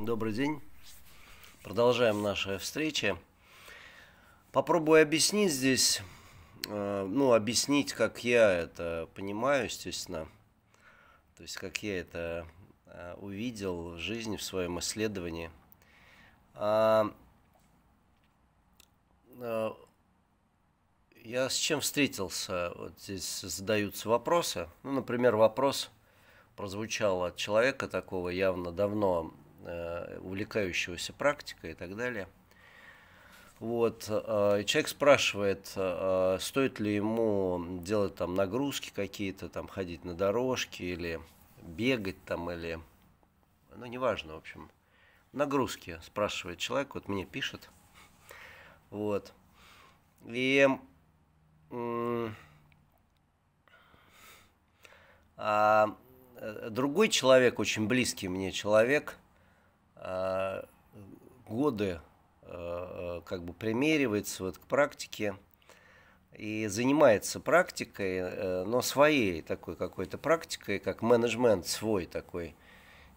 Добрый день. Продолжаем наши встречи. Попробую объяснить здесь, э, ну, объяснить, как я это понимаю, естественно. То есть, как я это э, увидел в жизни, в своем исследовании. А, э, я с чем встретился? Вот здесь задаются вопросы. Ну, например, вопрос прозвучал от человека такого явно давно Э, увлекающегося практикой и так далее. Вот. Э, и Человек спрашивает, э, стоит ли ему делать там нагрузки какие-то, там ходить на дорожки или бегать там или... Ну, неважно, в общем. Нагрузки, спрашивает человек, вот мне пишет. Вот. И... А другой человек, очень близкий мне человек – Э, годы э, э, как бы примеривается вот к практике и занимается практикой, но своей такой какой-то практикой, как менеджмент свой такой.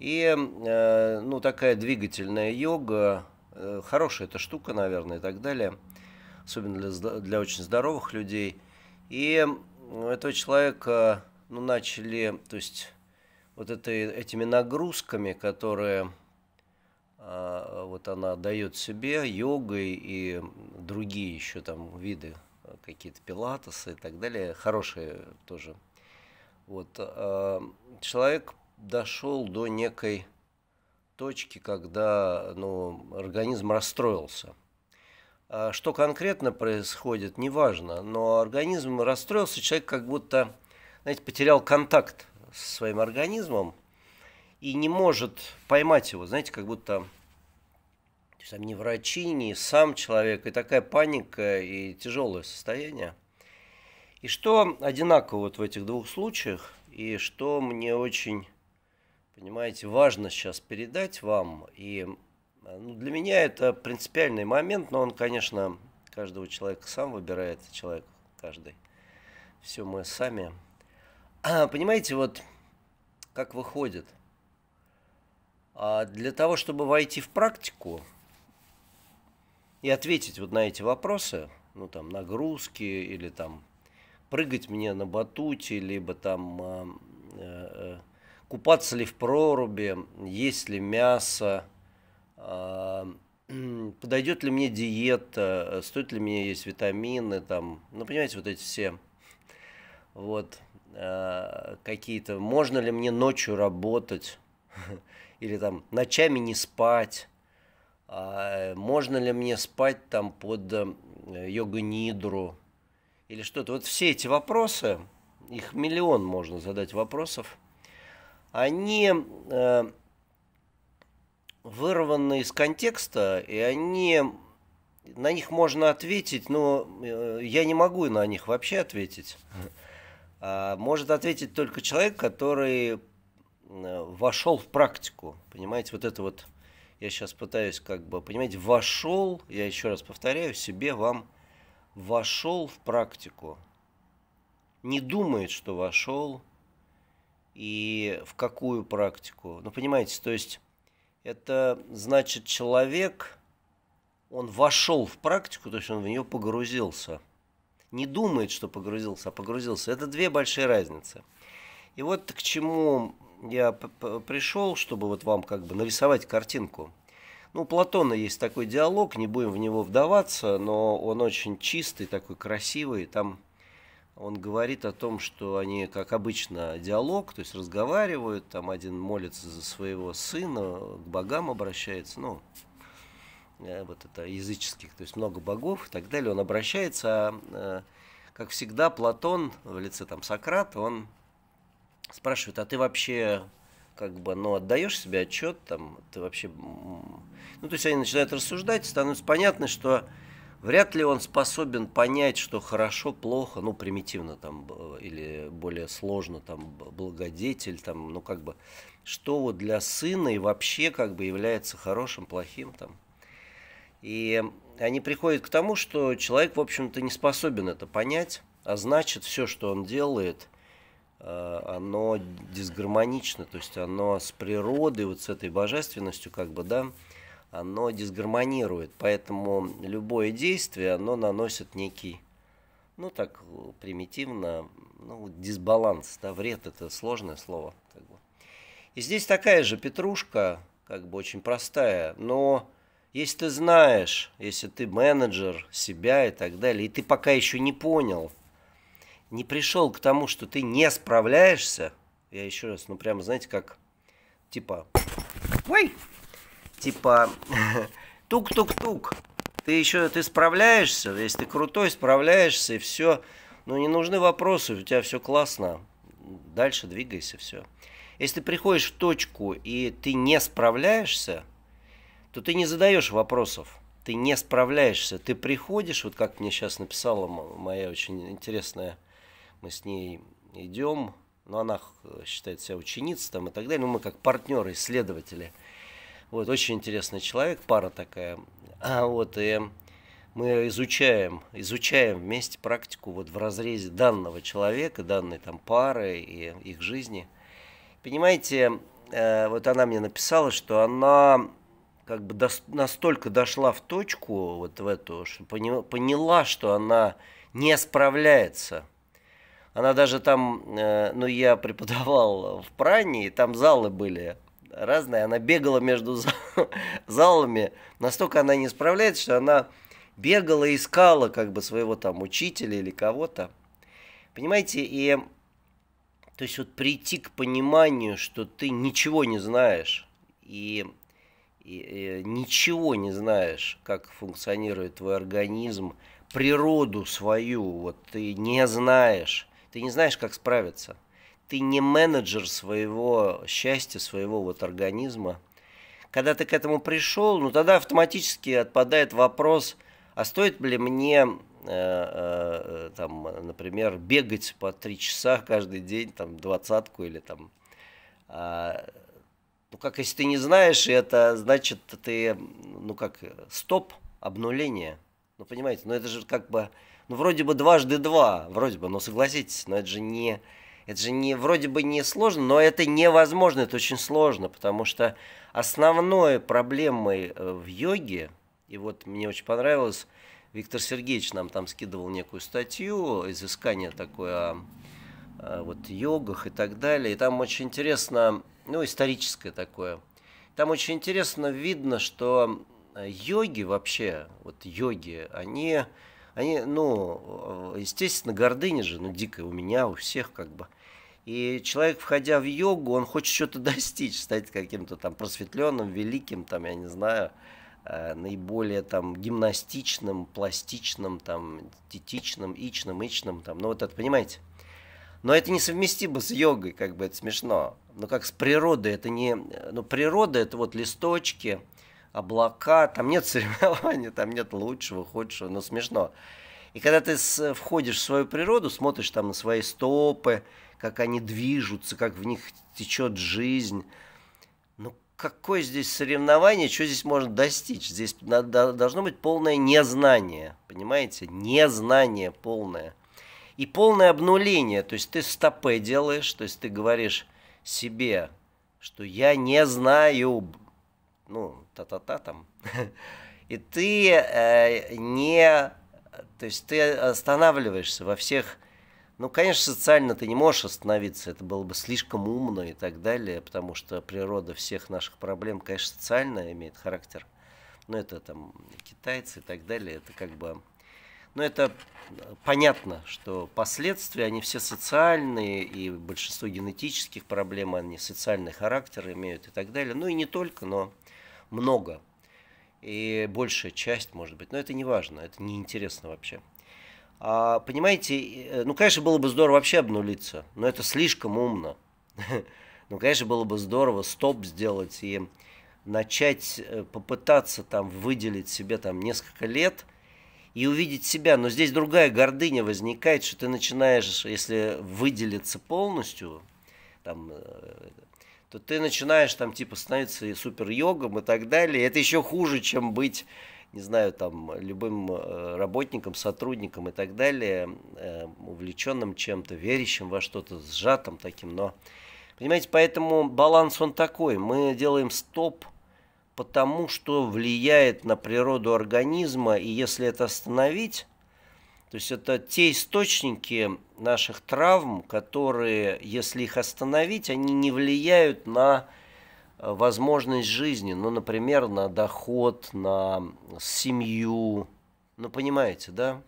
И ну, такая двигательная йога, хорошая эта штука, наверное, и так далее, особенно для, для очень здоровых людей. И у этого человека ну, начали, то есть вот это, этими нагрузками, которые а, вот она дает себе йогой и другие еще там виды, а, какие-то пилатесы и так далее, хорошие тоже. Вот, а, человек дошел до некой точки, когда ну, организм расстроился. Что конкретно происходит, неважно, но организм расстроился, человек как будто, знаете, потерял контакт со своим организмом – и не может поймать его, знаете, как будто там не врачи, не сам человек, и такая паника, и тяжелое состояние. И что одинаково вот в этих двух случаях, и что мне очень, понимаете, важно сейчас передать вам, и ну, для меня это принципиальный момент, но он, конечно, каждого человека сам выбирает, человек каждый. Все мы сами. А, понимаете, вот как выходит – а для того, чтобы войти в практику и ответить вот на эти вопросы, ну там нагрузки или там прыгать мне на батуте, либо там а, э, э, купаться ли в проруби, есть ли мясо, э, подойдет ли мне диета, стоит ли мне есть витамины, там, ну понимаете, вот эти все, вот а, какие-то, можно ли мне ночью работать. или там ночами не спать, а э, можно ли мне спать там под э, йога-нидру или что-то. Вот все эти вопросы, их миллион можно задать вопросов, они э, вырваны из контекста, и они на них можно ответить, но э, я не могу на них вообще ответить. А, может ответить только человек, который Э, вошел в практику, понимаете, вот это вот, я сейчас пытаюсь как бы, понимаете, вошел, я еще раз повторяю, себе вам вошел в практику, не думает, что вошел, и в какую практику. Ну, понимаете, то есть это значит человек, он вошел в практику, то есть он в нее погрузился. Не думает, что погрузился, а погрузился. Это две большие разницы. И вот к чему я пришел, чтобы вот вам как бы нарисовать картинку. Ну, у Платона есть такой диалог, не будем в него вдаваться, но он очень чистый, такой красивый. Там он говорит о том, что они, как обычно, диалог, то есть разговаривают, там один молится за своего сына, к богам обращается, ну, э, вот это языческих, то есть много богов и так далее, он обращается, а, э, как всегда, Платон в лице там Сократа, он спрашивают, а ты вообще как бы, ну, отдаешь себе отчет, там, ты вообще... Ну, то есть они начинают рассуждать, становится понятно, что вряд ли он способен понять, что хорошо, плохо, ну, примитивно там, или более сложно, там, благодетель, там, ну, как бы, что вот для сына и вообще, как бы, является хорошим, плохим, там. И они приходят к тому, что человек, в общем-то, не способен это понять, а значит, все, что он делает – Э, оно дисгармонично, то есть оно с природой, вот с этой божественностью, как бы, да, оно дисгармонирует. Поэтому любое действие, оно наносит некий, ну так примитивно, ну, дисбаланс, да, вред это сложное слово. Как бы. И здесь такая же петрушка, как бы очень простая, но если ты знаешь, если ты менеджер себя и так далее, и ты пока еще не понял – не пришел к тому, что ты не справляешься, я еще раз, ну прям, знаете, как, типа, ой, типа, тук-тук-тук, ты еще, ты справляешься, если ты крутой, справляешься, и все, ну не нужны вопросы, у тебя все классно, дальше двигайся, все. Если ты приходишь в точку и ты не справляешься, то ты не задаешь вопросов, ты не справляешься, ты приходишь, вот как мне сейчас написала моя очень интересная мы с ней идем, но она э, считает себя ученицей там и так далее, но ну, мы как партнеры, исследователи. Вот, очень интересный человек, пара такая. А вот, и мы изучаем, изучаем вместе практику вот в разрезе данного человека, данной там пары и их жизни. Понимаете, э, вот она мне написала, что она как бы до, настолько дошла в точку вот в эту, что поняла что она не справляется – она даже там, э, ну, я преподавал в Пране, и там залы были разные. Она бегала между залами. Настолько она не справляется, что она бегала, искала как бы своего там учителя или кого-то. Понимаете, и то есть вот прийти к пониманию, что ты ничего не знаешь и, и, и э, ничего не знаешь, как функционирует твой организм, природу свою, вот ты не знаешь. Ты не знаешь, как справиться. Ты не менеджер своего счастья, своего вот организма. Когда ты к этому пришел, ну тогда автоматически отпадает вопрос, а стоит ли мне э, э, там, например, бегать по три часа каждый день, там, двадцатку или там... А, ну, как если ты не знаешь, это значит, ты, ну, как, стоп, обнуление. Ну, понимаете, ну, это же как бы ну, вроде бы дважды два, вроде бы, но согласитесь, но это же не... Это же не, вроде бы не сложно, но это невозможно, это очень сложно, потому что основной проблемой э, в йоге, и вот мне очень понравилось, Виктор Сергеевич нам там скидывал некую статью, изыскание такое о, о вот йогах и так далее, и там очень интересно, ну, историческое такое, там очень интересно видно, что э, йоги вообще, вот йоги, они они, ну, э, естественно, гордыня же, ну, дикая у меня, у всех как бы. И человек, входя в йогу, он хочет что-то достичь, стать каким-то там просветленным, великим, там, я не знаю, э, наиболее там гимнастичным, пластичным, там, тетичным, ичным, ичным, там, ну вот это, понимаете? Но это несовместимо с йогой, как бы это смешно. Но как с природой, это не... Ну, природа – это вот листочки, облака, там нет соревнования там нет лучшего, худшего, но смешно. И когда ты входишь в свою природу, смотришь там на свои стопы, как они движутся, как в них течет жизнь, ну какое здесь соревнование, что здесь можно достичь? Здесь должно быть полное незнание, понимаете? Незнание полное. И полное обнуление, то есть ты стопы делаешь, то есть ты говоришь себе, что я не знаю, ну, та-та-та там. И ты э, не, то есть ты останавливаешься во всех, ну, конечно, социально ты не можешь остановиться, это было бы слишком умно и так далее, потому что природа всех наших проблем, конечно, социально имеет характер. Но ну, это там китайцы и так далее, это как бы но ну, это понятно, что последствия, они все социальные, и большинство генетических проблем, они социальный характер имеют и так далее. Ну и не только, но много. И большая часть, может быть, но это не важно, это неинтересно вообще. А, понимаете, э, ну, конечно, было бы здорово вообще обнулиться, но это слишком умно. Ну, конечно, было бы здорово стоп сделать и начать э, попытаться там выделить себе там несколько лет и увидеть себя. Но здесь другая гордыня возникает, что ты начинаешь, если выделиться полностью, там э, то ты начинаешь там типа становиться супер-йогом и так далее. Это еще хуже, чем быть, не знаю, там любым э, работником, сотрудником и так далее, э, увлеченным чем-то, верящим во что-то, сжатым таким, но... Понимаете, поэтому баланс он такой. Мы делаем стоп, потому что влияет на природу организма, и если это остановить, то есть это те источники наших травм, которые, если их остановить, они не влияют на э, возможность жизни, ну, например, на доход, на семью, ну, понимаете, да?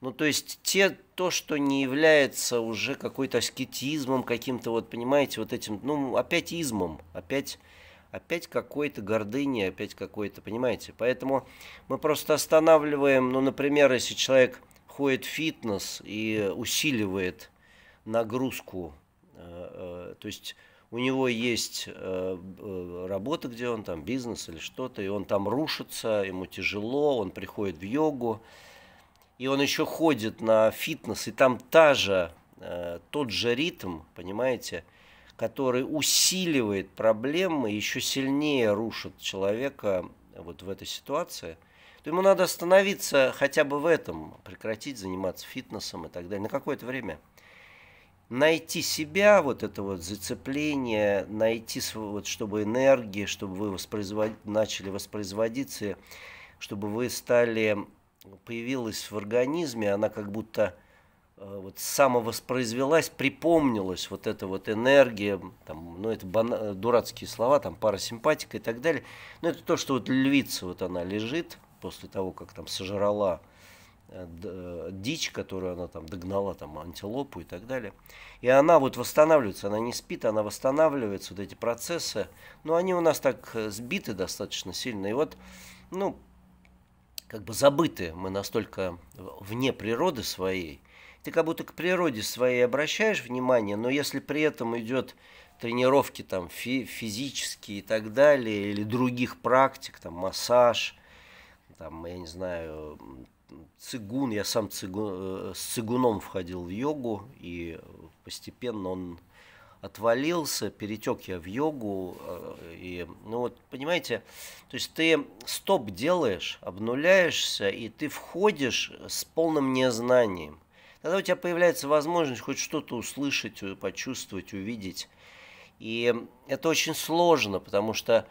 Ну, то есть те, то, что не является уже какой-то аскетизмом каким-то, вот, понимаете, вот этим, ну, опять измом, опять, опять какой-то гордыней, опять какой-то, понимаете? Поэтому мы просто останавливаем, ну, например, если человек – происходит фитнес и усиливает нагрузку. Э, э, то есть у него есть э, работа, где он там бизнес или что-то, и он там рушится, ему тяжело, он приходит в йогу, и он еще ходит на фитнес, и там та же, тот же ритм, понимаете, который усиливает проблемы, еще сильнее рушит человека вот в этой ситуации – то ему надо остановиться хотя бы в этом, прекратить заниматься фитнесом и так далее на какое-то время. Найти себя, вот это вот зацепление, найти, вот, чтобы энергии, чтобы вы воспроизвод... начали воспроизводиться, чтобы вы стали, появилась в организме, она как будто э, вот самовоспроизвелась, припомнилась вот эта вот энергия, там, ну это бан... дурацкие слова, там парасимпатика и так далее. Но это то, что вот львица вот она лежит – после того, как там сожрала э, э, дичь, которую она там догнала, там антилопу и так далее. И она вот восстанавливается, она не спит, она восстанавливается, вот эти процессы, но они у нас так э, сбиты достаточно сильно. И вот, ну, как бы забыты мы настолько вне природы своей, ты как будто к природе своей обращаешь внимание, но если при этом идет тренировки там фи- физические и так далее, или других практик, там массаж, там, я не знаю, цигун, я сам цигун, э, с цигуном входил в йогу, и постепенно он отвалился, перетек я в йогу, э, и, ну вот, понимаете, то есть ты стоп делаешь, обнуляешься, и ты входишь с полным незнанием. Тогда у тебя появляется возможность хоть что-то услышать, э, почувствовать, увидеть. И это очень сложно, потому что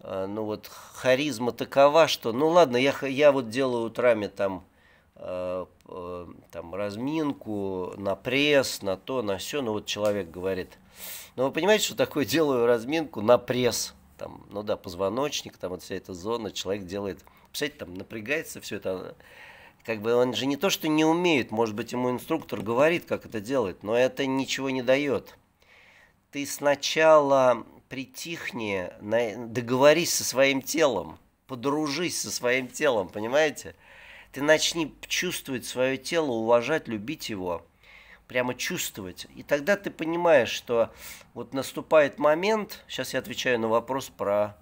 а, ну вот харизма такова, что, ну ладно, я, я вот делаю утрами там, э, э, там разминку на пресс, на то, на все, ну вот человек говорит, ну вы понимаете, что такое делаю разминку на пресс, там, ну да, позвоночник, там вот вся эта зона, человек делает, представляете, там напрягается все это, а, как бы он же не то, что не умеет, может быть, ему инструктор говорит, как это делать, но это ничего не дает. Ты сначала притихни, договорись со своим телом, подружись со своим телом, понимаете? Ты начни чувствовать свое тело, уважать, любить его, прямо чувствовать. И тогда ты понимаешь, что вот наступает момент, сейчас я отвечаю на вопрос про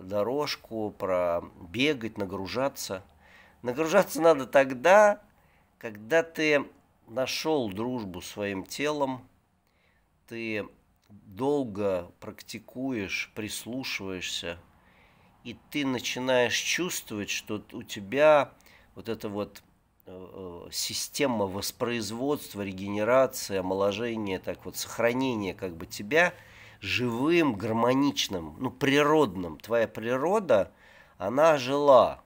дорожку, про бегать, нагружаться. Нагружаться надо тогда, когда ты нашел дружбу своим телом, ты долго практикуешь, прислушиваешься, и ты начинаешь чувствовать, что у тебя вот эта вот э, э, система воспроизводства, регенерации, омоложения, так вот, сохранения как бы тебя живым, гармоничным, ну, природным. Твоя природа, она жила,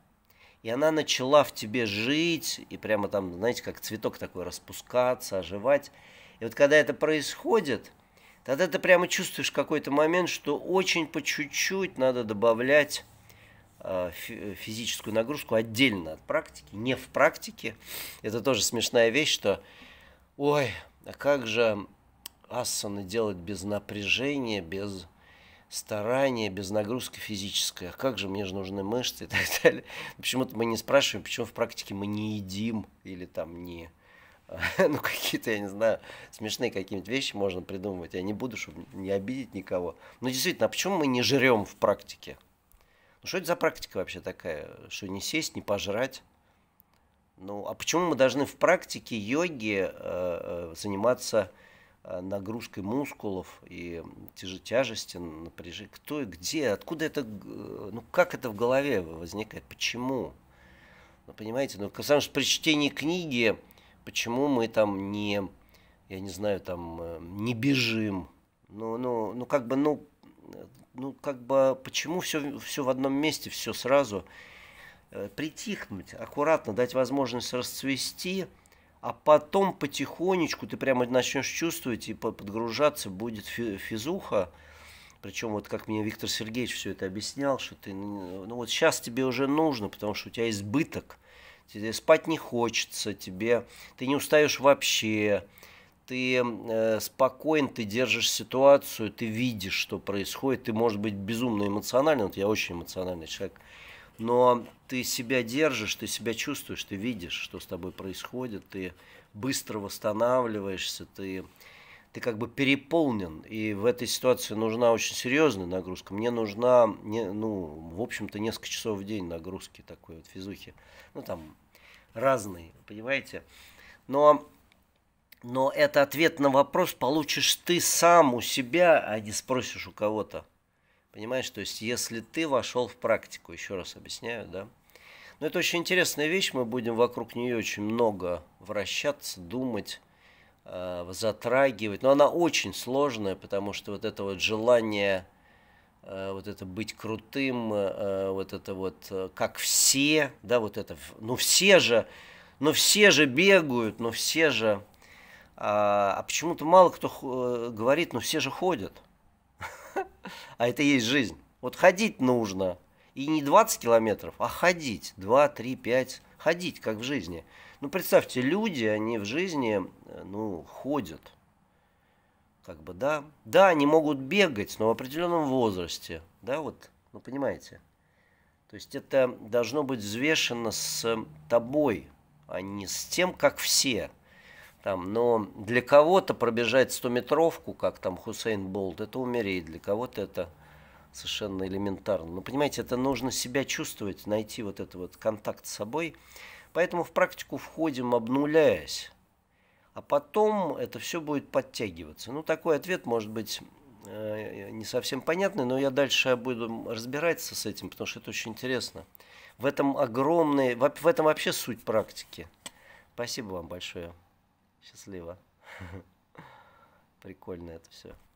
и она начала в тебе жить, и прямо там, знаете, как цветок такой распускаться, оживать. И вот когда это происходит – тогда ты прямо чувствуешь какой-то момент, что очень по чуть-чуть надо добавлять а, физическую нагрузку отдельно от практики, не в практике. Это тоже смешная вещь, что ой, а как же асаны делать без напряжения, без старания, без нагрузки физической. А как же мне же нужны мышцы и так далее. Почему-то мы не спрашиваем, почему в практике мы не едим или там не ну, какие-то, я не знаю, смешные какие-нибудь вещи можно придумывать. Я не буду, чтобы не обидеть никого. Но ну, действительно, а почему мы не жрем в практике? Ну, что это за практика вообще такая? Что не сесть, не пожрать? Ну, а почему мы должны в практике йоги э, э заниматься э, нагрузкой мускулов и тяже тяжести, напряжения? Кто и где? Откуда это? Э, ну, как это в голове возникает? Почему? Ну, понимаете, ну, потому что при чтении книги Почему мы там не, я не знаю, там э, не бежим? Ну, ну, ну как бы, ну, ну как бы, почему все, все в одном месте, все сразу? Э, притихнуть, аккуратно дать возможность расцвести, а потом потихонечку ты прямо начнешь чувствовать и подгружаться будет физуха. Причем вот как мне Виктор Сергеевич все это объяснял, что ты, ну, ну вот сейчас тебе уже нужно, потому что у тебя избыток – тебе спать не хочется, тебе, ты не устаешь вообще, ты э, спокоен, ты держишь ситуацию, ты видишь, что происходит, ты, может быть, безумно эмоциональный, вот я очень эмоциональный человек, но ты себя держишь, ты себя чувствуешь, ты видишь, что с тобой происходит, ты быстро восстанавливаешься, ты ты как бы переполнен, и в этой ситуации нужна очень серьезная нагрузка. Мне нужна, не, ну, в общем-то, несколько часов в день нагрузки такой вот физухи. Ну, там разные, понимаете? Но, но это ответ на вопрос, получишь ты сам у себя, а не спросишь у кого-то. Понимаешь, то есть если ты вошел в практику, еще раз объясняю, да? Но это очень интересная вещь, мы будем вокруг нее очень много вращаться, думать, Э, затрагивать. Но она очень сложная, потому что вот это вот желание, э, вот это быть крутым, э, вот это вот как все, да, вот это, ну все же, ну все же бегают, ну все же... А, а почему-то мало кто говорит, ну все же ходят. А это и есть жизнь. Вот ходить нужно. И не 20 километров, а ходить. 2, 3, 5. Ходить, как в жизни. Ну, представьте, люди, они в жизни, э, ну, ходят. Как бы, да. Да, они могут бегать, но в определенном возрасте. Да, вот, ну, понимаете. То есть это должно быть взвешено с тобой, а не с тем, как все. Там, но для кого-то пробежать 100-метровку, как там Хусейн Болт, это умереть. Для кого-то это совершенно элементарно. Но ну, понимаете, это нужно себя чувствовать, найти вот этот вот контакт с собой – Поэтому в практику входим, обнуляясь. А потом это все будет подтягиваться. Ну, такой ответ может быть э, не совсем понятный, но я дальше буду разбираться с этим, потому что это очень интересно. В этом огромный, в этом вообще суть практики. Спасибо вам большое. Счастливо. Прикольно это все.